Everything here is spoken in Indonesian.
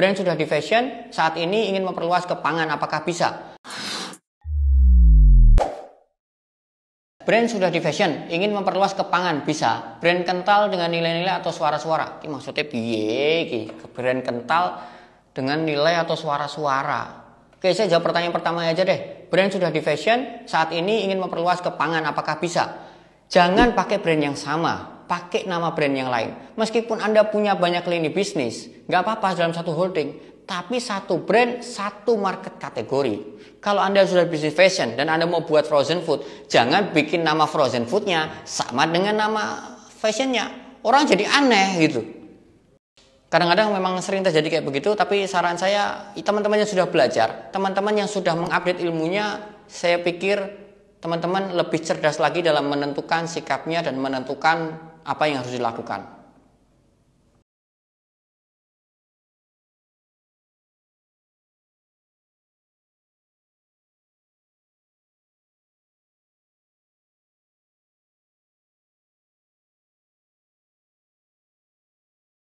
Brand sudah di fashion, saat ini ingin memperluas ke pangan, apakah bisa? Brand sudah di fashion, ingin memperluas ke pangan, bisa. Brand kental dengan nilai-nilai atau suara-suara. Ini maksudnya biye, ke Brand kental dengan nilai atau suara-suara. Oke, saya jawab pertanyaan pertama aja deh. Brand sudah di fashion, saat ini ingin memperluas ke pangan, apakah bisa? Jangan pakai brand yang sama pakai nama brand yang lain. Meskipun Anda punya banyak lini bisnis, nggak apa-apa dalam satu holding. Tapi satu brand, satu market kategori. Kalau Anda sudah bisnis fashion dan Anda mau buat frozen food, jangan bikin nama frozen foodnya sama dengan nama fashionnya. Orang jadi aneh gitu. Kadang-kadang memang sering terjadi kayak begitu, tapi saran saya, teman-teman yang sudah belajar, teman-teman yang sudah mengupdate ilmunya, saya pikir teman-teman lebih cerdas lagi dalam menentukan sikapnya dan menentukan apa yang harus dilakukan